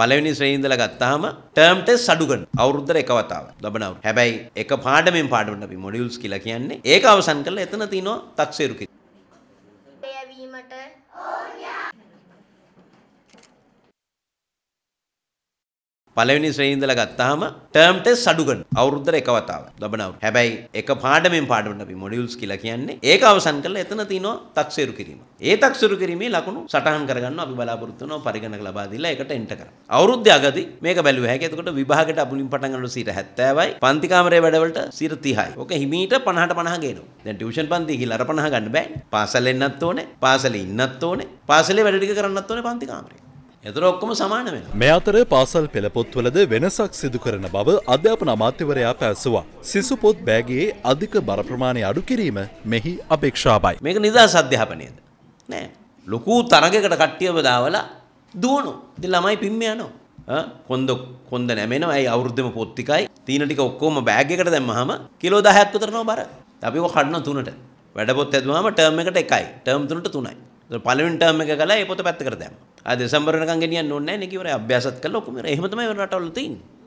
පළවෙනි ශ්‍රේණියඳලා ගත්තාම term test අඩු කරනවා. අවුරුද්දට එක වතාවක් ලබන අවුරුද්ද. හැබැයි එක පාඩමෙන් පාඩමට අපි මොඩියුල්ස් කියලා කියන්නේ. ඒක අවසන් කරලා එතන තියෙනවා තක්සේරු කිරීම. පළවෙනි ශ්‍රේණිය ඉඳලා ගත්තාම ටර්ම් ටෙස්ට් අඩු කරනවා. අවුරුද්දට එක වතාවක් ලබන අවුරුද්ද. හැබැයි එක පාඩමෙන් පාඩමට අපි මොඩියුල්ස් කියලා කියන්නේ. ඒක අවසන් කරලා එතන තියෙනවා තක්සේරු කිරීම. ඒ තක්සේරු කිරීමේ ලකුණු සටහන් කරගන්න අපි බලාපොරොත්තු වෙනවා පරිගණක ලබා දීලා ඒකට එන්ටර් කරන්න. අවුරුද්දේ අගදී මේක බැලුවා හැකි. එතකොට විභාගෙට අපුලින් පටන් ගන්නකොට 70යි. පන්ති කාමරේ වැඩවලට 30යි. ඕක හිමීට 50ට 50 ගේනවා. දැන් ටියුෂන් පන්ති කියලා අර 50 ගන්න බෑ. පාසල් එන්නත් ඕනේ. පාසලේ ඉන්නත් ඕනේ. පාසලේ වැඩ ටික කරන්නත් ඕනේ පන්ති කාමරේ. එතර ඔක්කොම සමාන වෙන. මේ අතර පාසල් පෙළපොත්වලද වෙනසක් සිදු කරන බව අධ්‍යාපන අමාත්‍යවරයා පැවසුවා. සිසු පොත් බෑගයේ අධික බර ප්‍රමාණය අඩු කිරීම මෙහි අපේක්ෂාවයි. මේක නිදහස් අධ්‍යාපනයේද? නෑ. ලොකු තරගයකට කට්ටියව දාවලා දුවනු. ඉතින් ළමයි පිම්ම යනවා. ආ කොන්ද කොන්ද නැමෙනවා. ඇයි අවුරුද්දෙම පොත් ටිකයි. තීන ටික ඔක්කොම බෑග් එකට දැම්මහම කිලෝ 10ක් විතරනවා බර. අපි ඔක කඩන තුනට. වැඩ පොත් ඇදුවාම ටර්ම් එකට එකයි. ටර්ම් තුනට තුනයි. පළවෙනි ටර්ම් එක ගලා ඒ පොත පැත්තකට දැම්මා. ආ දෙසැම්බර් වෙනකන් ගෙනියන්න ඕනේ නැහැ නේ කිව්වරේ අභ්‍යාසත් කළා ඔක්කොම එහෙම තමයි වෙන රටවල තියෙන්නේ